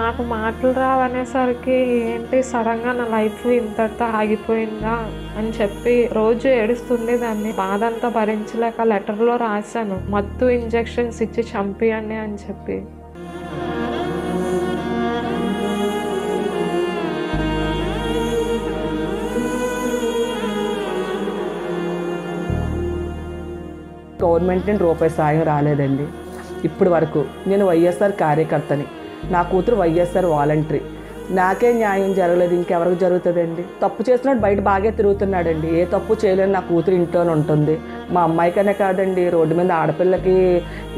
నాకు మాటలు రావనేసరికి ఏంటి సడన్గా నా లైఫ్ ఇంతటితో ఆగిపోయిందా అని చెప్పి రోజు ఏడుస్తుంది దాన్ని బాధ అంతా భరించలేక లెటర్లో రాశాను మత్తు ఇంజెక్షన్స్ ఇచ్చి చంపియండి అని చెప్పి గవర్నమెంట్ రూపాయి సాయం రాలేదండి ఇప్పటి వరకు నేను వైఎస్ఆర్ కార్యకర్తని నా కూతురు వైఎస్ఆర్ వాలంటరీ నాకే న్యాయం జరగలేదు ఇంకెవరికి జరుగుతుందండి తప్పు చేసినట్టు బయట బాగా తిరుగుతున్నాడండి ఏ తప్పు చేయలేని నా కూతురు ఇంట్లోనే ఉంటుంది మా అమ్మాయికనే కాదండి రోడ్డు మీద ఆడపిల్లకి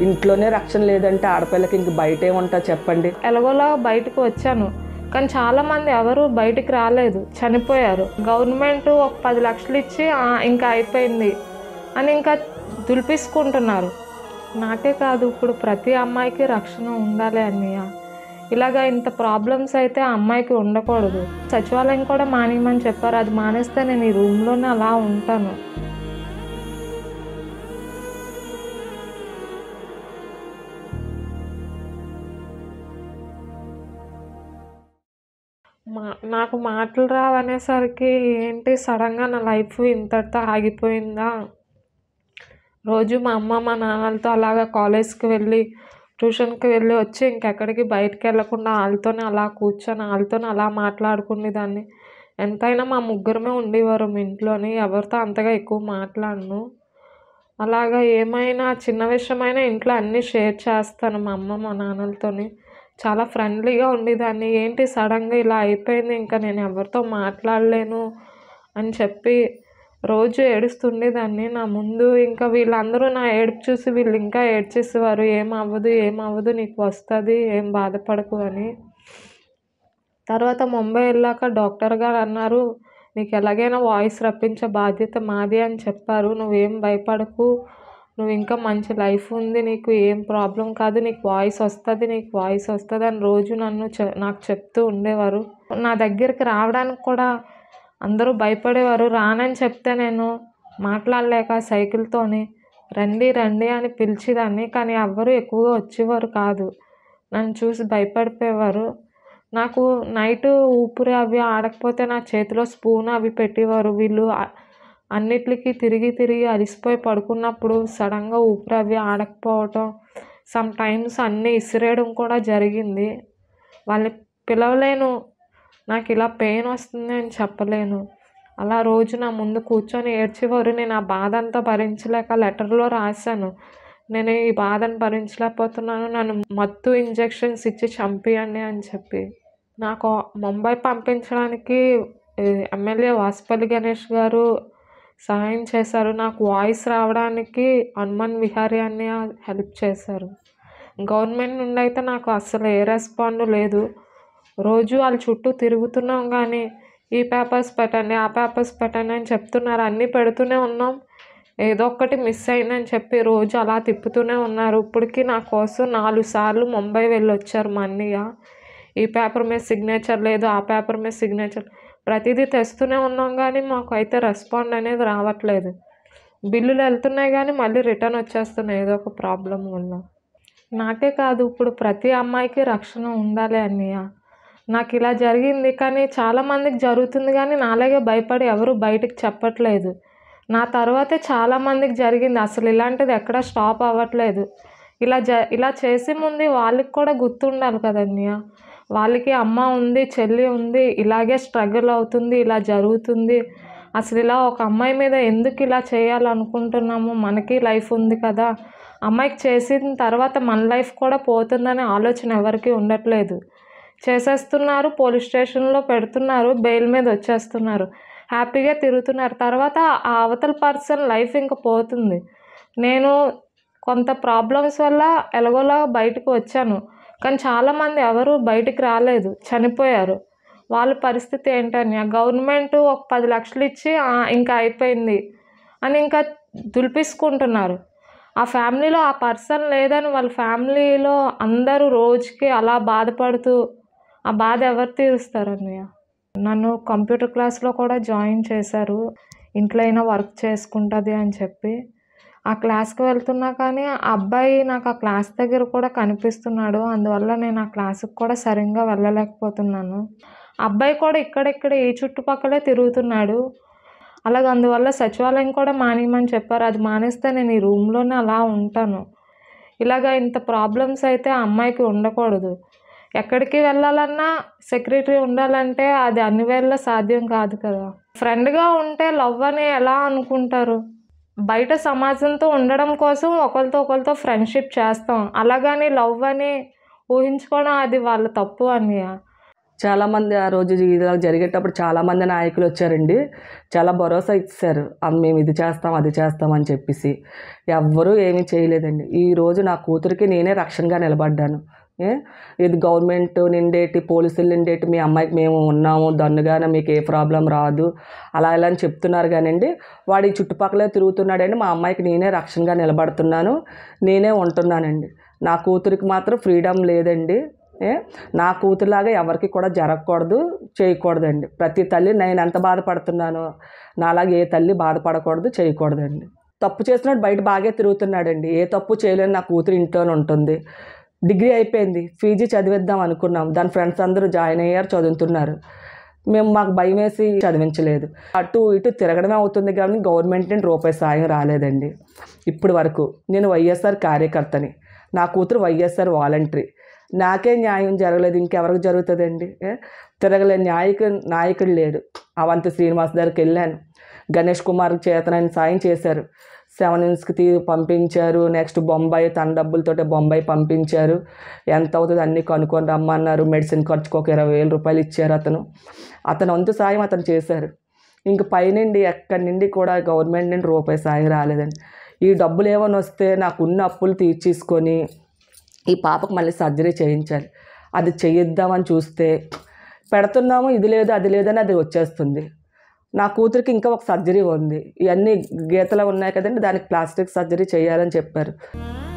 ఇంట్లోనే రక్షణ లేదంటే ఆడపిల్లకి ఇంక బయట ఏముంటా చెప్పండి ఎలాగోలా బయటకు వచ్చాను కానీ చాలామంది ఎవరు బయటికి రాలేదు చనిపోయారు గవర్నమెంట్ ఒక పది లక్షలు ఇచ్చి ఇంకా అయిపోయింది అని ఇంకా దులిపిసుకుంటున్నారు నాకే కాదు ఇప్పుడు ప్రతి అమ్మాయికి రక్షణ ఉండాలి అన్నయ్య ఇలాగ ఇంత ప్రాబ్లమ్స్ అయితే ఆ అమ్మాయికి ఉండకూడదు సచివాలయం కూడా మానేయమని చెప్పారు అది మానేస్తే నేను ఈ రూమ్లోనే అలా ఉంటాను మా నాకు మాటలు రావనేసరికి ఏంటి సడన్గా నా లైఫ్ ఇంతటితో ఆగిపోయిందా రోజు మా అమ్మ మా నాన్నలతో అలాగ కాలేజ్కి వెళ్ళి ట్యూషన్కి వెళ్ళి వచ్చి ఇంకెక్కడికి బయటకు వెళ్ళకుండా వాళ్ళతోనే అలా కూర్చొని వాళ్ళతోనే అలా మాట్లాడుకునేదాన్ని ఎంతైనా మా ముగ్గురమే ఉండేవారు ఇంట్లోని ఎవరితో అంతగా ఎక్కువ మాట్లాడను అలాగా ఏమైనా చిన్న విషయమైనా ఇంట్లో అన్నీ షేర్ చేస్తాను మా అమ్మ మా నాన్నలతోని చాలా ఫ్రెండ్లీగా ఉండేదాన్ని ఏంటి సడన్గా ఇలా అయిపోయింది ఇంకా నేను ఎవరితో మాట్లాడలేను అని చెప్పి రోజు ఏడుస్తుండేదాన్ని నా ముందు ఇంకా వీళ్ళందరూ నా ఏడుపు చూసి వీళ్ళు ఇంకా ఏడ్చేసేవారు ఏం అవ్వదు ఏం అవ్వదు నీకు వస్తుంది ఏం బాధపడకు అని తర్వాత ముంబై వెళ్ళాక డాక్టర్ గారు అన్నారు నీకు ఎలాగైనా వాయిస్ రప్పించే బాధ్యత మాది అని చెప్పారు నువ్వేం భయపడకు నువ్వు ఇంకా మంచి లైఫ్ ఉంది నీకు ఏం ప్రాబ్లం కాదు నీకు వాయిస్ వస్తుంది నీకు వాయిస్ వస్తుంది అని రోజు నన్ను నాకు చెప్తూ ఉండేవారు నా దగ్గరికి రావడానికి కూడా అందరూ భయపడేవారు రానని చెప్తే నేను మాట్లాడలేక సైకిల్తోని రండి రండి అని పిలిచేదాన్ని కానీ ఎవ్వరూ ఎక్కువగా వచ్చేవారు కాదు నన్ను చూసి భయపడిపోయేవారు నాకు నైట్ ఊపిరి అవి ఆడకపోతే నా చేతిలో స్పూన్ అవి పెట్టేవారు వీళ్ళు అన్నిటికీ తిరిగి తిరిగి అలిసిపోయి పడుకున్నప్పుడు సడన్గా ఊపిరి అవి ఆడకపోవటం సమ్ టైమ్స్ అన్నీ ఇసిరేయడం కూడా జరిగింది వాళ్ళని పిలవలేను నాకు ఇలా పెయిన్ వస్తుంది అని చెప్పలేను అలా రోజు నా ముందు కూర్చొని ఏడ్చేవారు నేను ఆ బాధ అంతా భరించలేక లెటర్లో రాశాను నేను ఈ బాధను భరించలేకపోతున్నాను నన్ను మత్తు ఇంజెక్షన్స్ ఇచ్చి చంపియండి అని చెప్పి నాకు ముంబై పంపించడానికి ఎమ్మెల్యే వాసుపల్లి గణేష్ గారు సహాయం చేశారు నాకు వాయిస్ రావడానికి హనుమాన్ విహారీ అని హెల్ప్ చేశారు గవర్నమెంట్ నుండి అయితే నాకు అస్సలు ఏ రెస్పాండ్ లేదు రోజు వాళ్ళ చుట్టూ తిరుగుతున్నాం కానీ ఈ పేపర్స్ పెట్టండి ఆ పేపర్స్ పెట్టండి అని చెప్తున్నారు అన్నీ పెడుతూనే ఉన్నాం ఏదో ఒక్కటి మిస్ అయిందని చెప్పి రోజు అలా తిప్పుతూనే ఉన్నారు ఇప్పటికీ నా కోసం నాలుగు సార్లు ముంబై వచ్చారు మా అన్నయ్య ఈ పేపర్ మీద సిగ్నేచర్ లేదు ఆ పేపర్ మీద సిగ్నేచర్ ప్రతిదీ తెస్తూనే ఉన్నాం కానీ మాకు అయితే రెస్పాండ్ అనేది రావట్లేదు బిల్లులు వెళ్తున్నాయి కానీ మళ్ళీ రిటర్న్ వచ్చేస్తున్నాయి ఏదో ఒక ప్రాబ్లం వల్ల నాకే కాదు ఇప్పుడు ప్రతి అమ్మాయికి రక్షణ ఉండాలి అన్నయ్య నాకు ఇలా జరిగింది కానీ చాలామందికి జరుగుతుంది కానీ నాలాగే భయపడి ఎవరు బయటకు చెప్పట్లేదు నా తర్వాతే చాలామందికి జరిగింది అసలు ఇలాంటిది ఎక్కడ స్టాప్ అవ్వట్లేదు ఇలా జ ఇలా చేసే ముందు వాళ్ళకి కూడా గుర్తుండాలి కదన్నయ్య వాళ్ళకి అమ్మ ఉంది చెల్లి ఉంది ఇలాగే స్ట్రగుల్ అవుతుంది ఇలా జరుగుతుంది అసలు ఇలా ఒక అమ్మాయి మీద ఎందుకు ఇలా చేయాలనుకుంటున్నాము మనకి లైఫ్ ఉంది కదా అమ్మాయికి చేసిన తర్వాత మన లైఫ్ కూడా పోతుందనే ఆలోచన ఎవరికీ ఉండట్లేదు చేసేస్తున్నారు పోలీస్ స్టేషన్లో పెడుతున్నారు బెయిల్ మీద వచ్చేస్తున్నారు హ్యాపీగా తిరుగుతున్నారు తర్వాత ఆ అవతల పర్సన్ లైఫ్ ఇంక పోతుంది నేను కొంత ప్రాబ్లమ్స్ వల్ల ఎలాగోలా బయటకు వచ్చాను కానీ చాలామంది ఎవరు బయటికి రాలేదు చనిపోయారు వాళ్ళ పరిస్థితి ఏంటని ఆ గవర్నమెంట్ ఒక పది లక్షలు ఇచ్చి ఇంకా అయిపోయింది అని ఇంకా దులిపిసుకుంటున్నారు ఆ ఫ్యామిలీలో ఆ పర్సన్ లేదని వాళ్ళ ఫ్యామిలీలో అందరూ రోజుకి అలా బాధపడుతూ ఆ బాధ ఎవరు తీరుస్తారు అన్నయ్య నన్ను కంప్యూటర్ క్లాస్లో కూడా జాయిన్ చేశారు ఇంట్లో అయినా వర్క్ చేసుకుంటుంది అని చెప్పి ఆ క్లాస్కి వెళ్తున్నా కానీ ఆ అబ్బాయి నాకు ఆ క్లాస్ దగ్గర కూడా కనిపిస్తున్నాడు అందువల్ల నేను ఆ క్లాస్కి కూడా సరిగ్గా వెళ్ళలేకపోతున్నాను అబ్బాయి కూడా ఇక్కడెక్కడ ఈ చుట్టుపక్కలే తిరుగుతున్నాడు అలాగే అందువల్ల సచివాలయం కూడా మానేయమని చెప్పారు అది మానేస్తే నేను ఈ రూమ్లోనే అలా ఉంటాను ఇలాగ ఇంత ప్రాబ్లమ్స్ అయితే ఆ అమ్మాయికి ఉండకూడదు ఎక్కడికి వెళ్ళాలన్నా సెక్రటరీ ఉండాలంటే అది అన్ని వేళ సాధ్యం కాదు కదా ఫ్రెండ్గా ఉంటే లవ్ అని ఎలా అనుకుంటారు బయట సమాజంతో ఉండడం కోసం ఒకరితో ఒకరితో ఫ్రెండ్షిప్ చేస్తాం అలాగని లవ్ అని ఊహించుకోవడం అది వాళ్ళ తప్పు అని చాలామంది ఆ రోజు ఇలా జరిగేటప్పుడు చాలామంది నాయకులు వచ్చారండి చాలా భరోసా ఇచ్చారు మేము ఇది చేస్తాం అది చేస్తాం అని చెప్పేసి ఎవ్వరూ ఏమీ చేయలేదండి ఈరోజు నా కూతురికి నేనే రక్షణగా నిలబడ్డాను ఇది గవర్నమెంట్ నిండేటి పోలీసులు నిండేటి మీ అమ్మాయికి మేము ఉన్నాము దన్నుగానే మీకు ఏ ప్రాబ్లం రాదు అలా ఇలా అని చెప్తున్నారు కానివ్వండి వాడు ఈ చుట్టుపక్కల తిరుగుతున్నాడండి మా అమ్మాయికి నేనే రక్షణగా నిలబడుతున్నాను నేనే ఉంటున్నానండి నా కూతురికి మాత్రం ఫ్రీడమ్ లేదండి నా కూతురులాగా ఎవరికి కూడా జరగకూడదు చేయకూడదండి ప్రతి తల్లి నేను ఎంత బాధపడుతున్నానో నాలాగే ఏ తల్లి బాధపడకూడదు చేయకూడదండి తప్పు చేసినట్టు బయట బాగా తిరుగుతున్నాడండి ఏ తప్పు చేయలేని నా కూతురు ఇంట్లోనే ఉంటుంది డిగ్రీ అయిపోయింది పీజీ చదివిద్దాం అనుకున్నాం దాని ఫ్రెండ్స్ అందరూ జాయిన్ అయ్యారు చదువుతున్నారు మేము మాకు భయం వేసి చదివించలేదు అటు ఇటు తిరగడమే అవుతుంది కానీ గవర్నమెంట్ నుండి రూపాయి సాయం రాలేదండి ఇప్పటి వరకు నేను వైఎస్ఆర్ కార్యకర్తని నా కూతురు వైఎస్ఆర్ వాలంటరీ నాకే న్యాయం జరగలేదు ఇంకెవరికి జరుగుతుందండి తిరగలేని న్యాయకు నాయకుడు లేడు అవంతి శ్రీనివాస్ దగ్గరికి వెళ్ళాను గణేష్ చేత ఆయన సాయం చేశారు సెవెన్ ఇన్స్కి పంపించారు నెక్స్ట్ బొంబాయి తన డబ్బులతో బొంబాయి పంపించారు ఎంత అవుతుంది అన్నీ కనుక్కొని రమ్మన్నారు మెడిసిన్ ఖర్చుకు ఒక ఇరవై వేల రూపాయలు ఇచ్చారు అతను అతను అంత సాయం అతను చేశారు ఇంక పైనుండి ఎక్కడి నుండి కూడా గవర్నమెంట్ నుండి రూపాయి సాయం రాలేదండి ఈ డబ్బులు ఏమైనా వస్తే నాకు ఉన్న అప్పులు తీర్చేసుకొని ఈ పాపకు మళ్ళీ సర్జరీ చేయించాలి అది చేయిద్దామని చూస్తే పెడుతున్నాము ఇది లేదు అది లేదని అది వచ్చేస్తుంది నా కూతురికి ఇంకా ఒక సర్జరీ ఉంది ఇవన్నీ గీతలు ఉన్నాయి కదండి దానికి ప్లాస్టిక్ సర్జరీ చేయాలని చెప్పారు